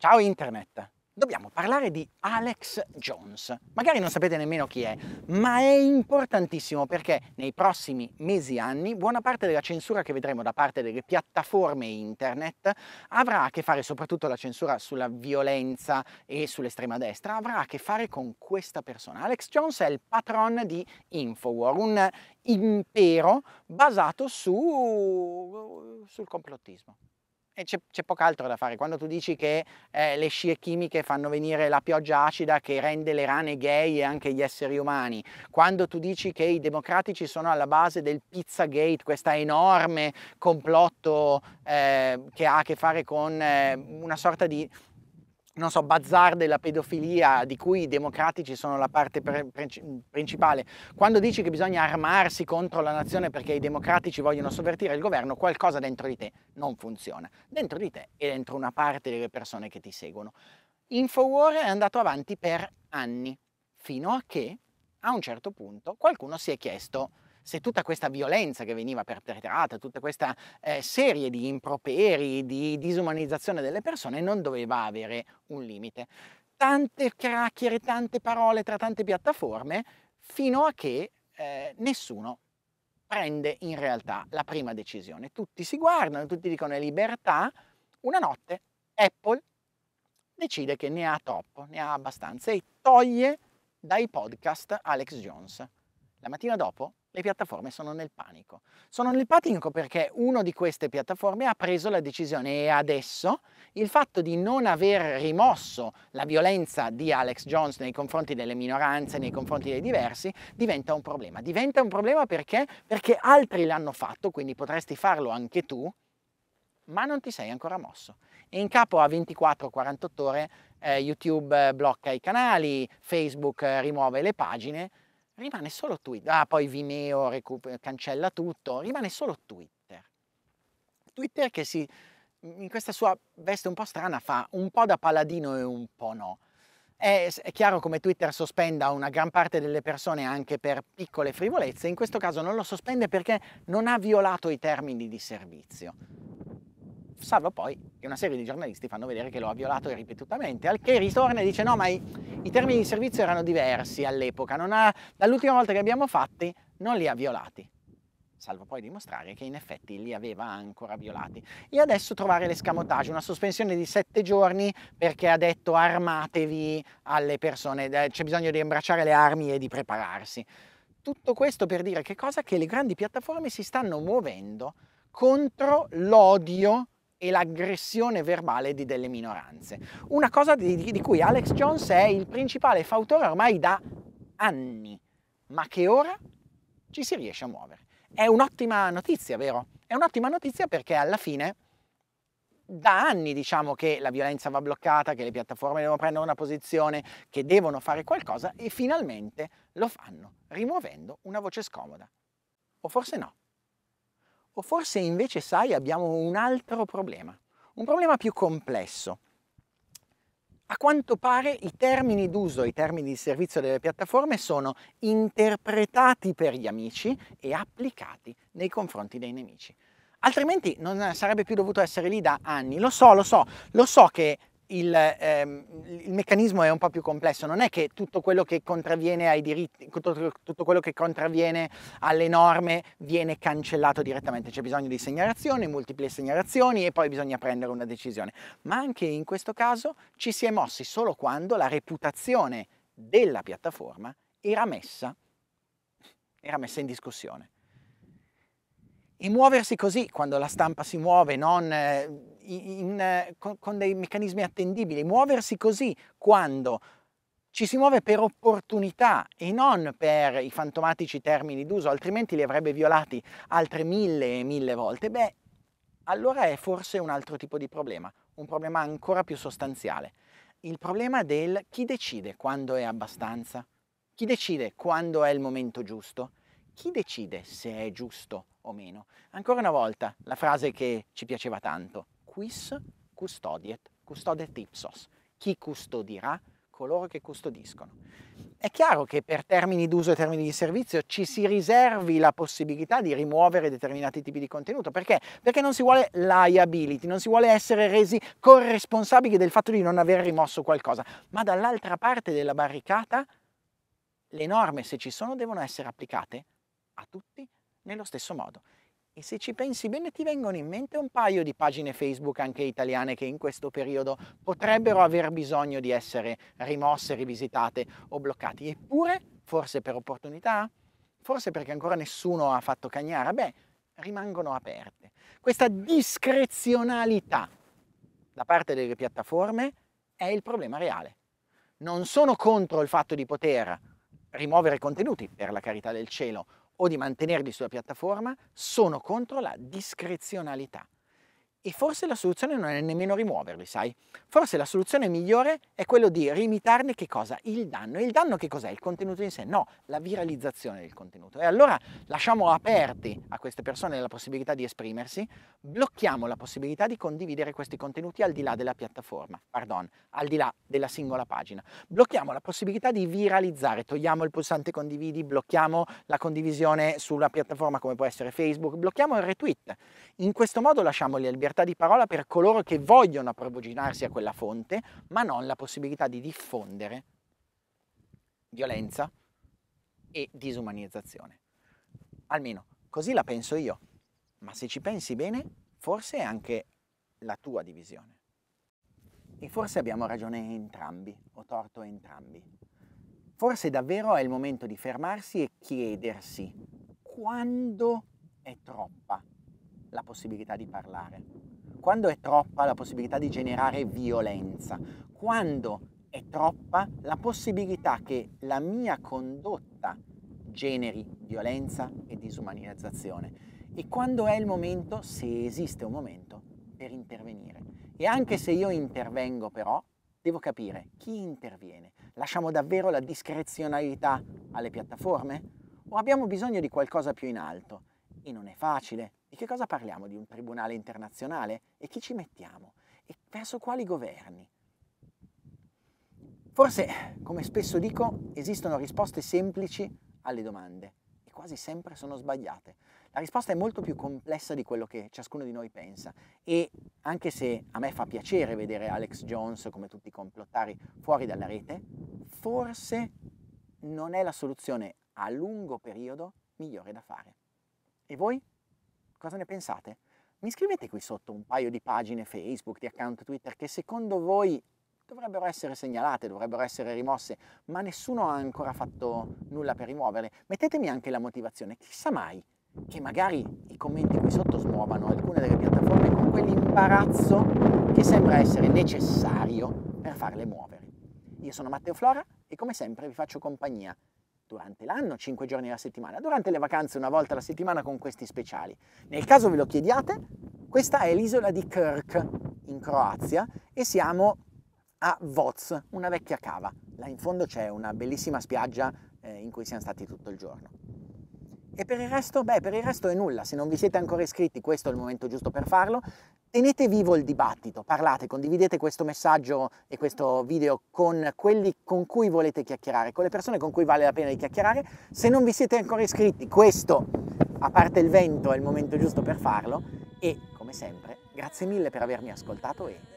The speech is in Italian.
Ciao internet! Dobbiamo parlare di Alex Jones. Magari non sapete nemmeno chi è, ma è importantissimo perché nei prossimi mesi e anni buona parte della censura che vedremo da parte delle piattaforme internet avrà a che fare, soprattutto la censura sulla violenza e sull'estrema destra, avrà a che fare con questa persona. Alex Jones è il patron di Infowar, un impero basato su... sul complottismo c'è, c'è poco altro da fare. Quando tu dici che eh, le scie chimiche fanno venire la pioggia acida che rende le rane gay e anche gli esseri umani, quando tu dici che i democratici sono alla base del Pizzagate, questo enorme complotto eh, che ha a che fare con eh, una sorta di non so, bazar della pedofilia di cui i democratici sono la parte pre- principale. Quando dici che bisogna armarsi contro la nazione perché i democratici vogliono sovvertire il governo, qualcosa dentro di te non funziona. Dentro di te e dentro una parte delle persone che ti seguono. Infowar è andato avanti per anni, fino a che a un certo punto qualcuno si è chiesto se tutta questa violenza che veniva perpetrata, tutta questa eh, serie di improperi, di disumanizzazione delle persone non doveva avere un limite. Tante chiacchiere, tante parole tra tante piattaforme, fino a che eh, nessuno prende in realtà la prima decisione. Tutti si guardano, tutti dicono è libertà. Una notte Apple decide che ne ha troppo, ne ha abbastanza e toglie dai podcast Alex Jones. La mattina dopo le piattaforme sono nel panico. Sono nel panico perché una di queste piattaforme ha preso la decisione e adesso il fatto di non aver rimosso la violenza di Alex Jones nei confronti delle minoranze, nei confronti dei diversi, diventa un problema. Diventa un problema perché? Perché altri l'hanno fatto, quindi potresti farlo anche tu, ma non ti sei ancora mosso. E in capo a 24-48 ore eh, YouTube eh, blocca i canali, Facebook eh, rimuove le pagine rimane solo Twitter. Ah, poi Vimeo recupera, cancella tutto, rimane solo Twitter. Twitter che si, in questa sua veste un po' strana fa un po' da paladino e un po' no. È, è, chiaro come Twitter sospenda una gran parte delle persone anche per piccole frivolezze, in questo caso non lo sospende perché non ha violato i termini di servizio. Salvo poi che una serie di giornalisti fanno vedere che lo ha violato ripetutamente, al che ritorna e dice no ma i, i termini di servizio erano diversi all'epoca, dall'ultima volta che abbiamo fatti non li ha violati salvo poi dimostrare che in effetti li aveva ancora violati. E adesso trovare l'escamotage, una sospensione di sette giorni perché ha detto armatevi alle persone, eh, c'è bisogno di imbracciare le armi e di prepararsi. Tutto questo per dire che cosa? Che le grandi piattaforme si stanno muovendo contro l'odio e l'aggressione verbale di delle minoranze. Una cosa di, di cui Alex Jones è il principale fautore ormai da anni, ma che ora ci si riesce a muovere. È un'ottima notizia, vero? È un'ottima notizia perché alla fine da anni diciamo che la violenza va bloccata, che le piattaforme devono prendere una posizione, che devono fare qualcosa e finalmente lo fanno, rimuovendo una voce scomoda. O forse no. O forse invece, sai, abbiamo un altro problema, un problema più complesso. A quanto pare i termini d'uso i termini di servizio delle piattaforme sono interpretati per gli amici e applicati nei confronti dei nemici. Altrimenti non sarebbe più dovuto essere lì da anni. Lo so, lo so, lo so che il, ehm, il, meccanismo è un po' più complesso, non è che tutto quello che contravviene ai diritti, tutto, tutto, quello che contravviene alle norme viene cancellato direttamente, c'è bisogno di segnalazioni, multiple segnalazioni e poi bisogna prendere una decisione, ma anche in questo caso ci si è mossi solo quando la reputazione della piattaforma era messa, era messa in discussione. E muoversi così, quando la stampa si muove, non... Eh, in, eh, con, con dei meccanismi attendibili, muoversi così quando ci si muove per opportunità e non per i fantomatici termini d'uso, altrimenti li avrebbe violati altre mille e mille volte, beh, allora è forse un altro tipo di problema, un problema ancora più sostanziale. Il problema del chi decide quando è abbastanza, chi decide quando è il momento giusto, chi decide se è giusto o meno. Ancora una volta, la frase che ci piaceva tanto, quis custodiet, custodet ipsos, chi custodirà coloro che custodiscono. È chiaro che per termini d'uso e termini di servizio ci si riservi la possibilità di rimuovere determinati tipi di contenuto. Perché? Perché non si vuole liability, non si vuole essere resi corresponsabili del fatto di non aver rimosso qualcosa. Ma dall'altra parte della barricata le norme, se ci sono, devono essere applicate a tutti nello stesso modo. E se ci pensi bene ti vengono in mente un paio di pagine Facebook anche italiane che in questo periodo potrebbero aver bisogno di essere rimosse, rivisitate o bloccate. Eppure, forse per opportunità, forse perché ancora nessuno ha fatto cagnara, beh, rimangono aperte. Questa discrezionalità da parte delle piattaforme è il problema reale. Non sono contro il fatto di poter rimuovere contenuti, per la carità del cielo, o di mantenerli sulla piattaforma sono contro la discrezionalità e forse la soluzione non è nemmeno rimuoverli, sai? Forse la soluzione migliore è quello di rimitarne che cosa? Il danno. E il danno che cos'è? Il contenuto in sé? No, la viralizzazione del contenuto. E allora lasciamo aperti a queste persone la possibilità di esprimersi, blocchiamo la possibilità di condividere questi contenuti al di là della piattaforma, pardon, al di là della singola pagina. Blocchiamo la possibilità di viralizzare, togliamo il pulsante condividi, blocchiamo la condivisione sulla piattaforma come può essere Facebook, blocchiamo il retweet. In questo modo lasciamo libertà libertà di parola per coloro che vogliono approvvigionarsi a quella fonte, ma non la possibilità di diffondere violenza e disumanizzazione. Almeno così la penso io, ma se ci pensi bene, forse è anche la tua divisione. E forse abbiamo ragione entrambi, o torto entrambi. Forse davvero è il momento di fermarsi e chiedersi quando è troppa la possibilità di parlare, quando è troppa la possibilità di generare violenza, quando è troppa la possibilità che la mia condotta generi violenza e disumanizzazione e quando è il momento, se esiste un momento, per intervenire. E anche se io intervengo però, devo capire chi interviene. Lasciamo davvero la discrezionalità alle piattaforme? O abbiamo bisogno di qualcosa più in alto? E non è facile, di che cosa parliamo? Di un tribunale internazionale? E chi ci mettiamo? E verso quali governi? Forse, come spesso dico, esistono risposte semplici alle domande e quasi sempre sono sbagliate. La risposta è molto più complessa di quello che ciascuno di noi pensa e anche se a me fa piacere vedere Alex Jones come tutti i complottari fuori dalla rete, forse non è la soluzione a lungo periodo migliore da fare. E voi? cosa ne pensate? Mi scrivete qui sotto un paio di pagine Facebook, di account Twitter che secondo voi dovrebbero essere segnalate, dovrebbero essere rimosse, ma nessuno ha ancora fatto nulla per rimuoverle. Mettetemi anche la motivazione, chissà mai che magari i commenti qui sotto smuovano alcune delle piattaforme con quell'imbarazzo che sembra essere necessario per farle muovere. Io sono Matteo Flora e come sempre vi faccio compagnia durante l'anno, 5 giorni alla settimana, durante le vacanze una volta alla settimana con questi speciali. Nel caso ve lo chiediate, questa è l'isola di Kirk in Croazia e siamo a Voz, una vecchia cava. Là in fondo c'è una bellissima spiaggia eh, in cui siamo stati tutto il giorno. E per il resto, beh, per il resto è nulla. Se non vi siete ancora iscritti, questo è il momento giusto per farlo. Tenete vivo il dibattito, parlate, condividete questo messaggio e questo video con quelli con cui volete chiacchierare, con le persone con cui vale la pena di chiacchierare. Se non vi siete ancora iscritti, questo, a parte il vento, è il momento giusto per farlo. E, come sempre, grazie mille per avermi ascoltato e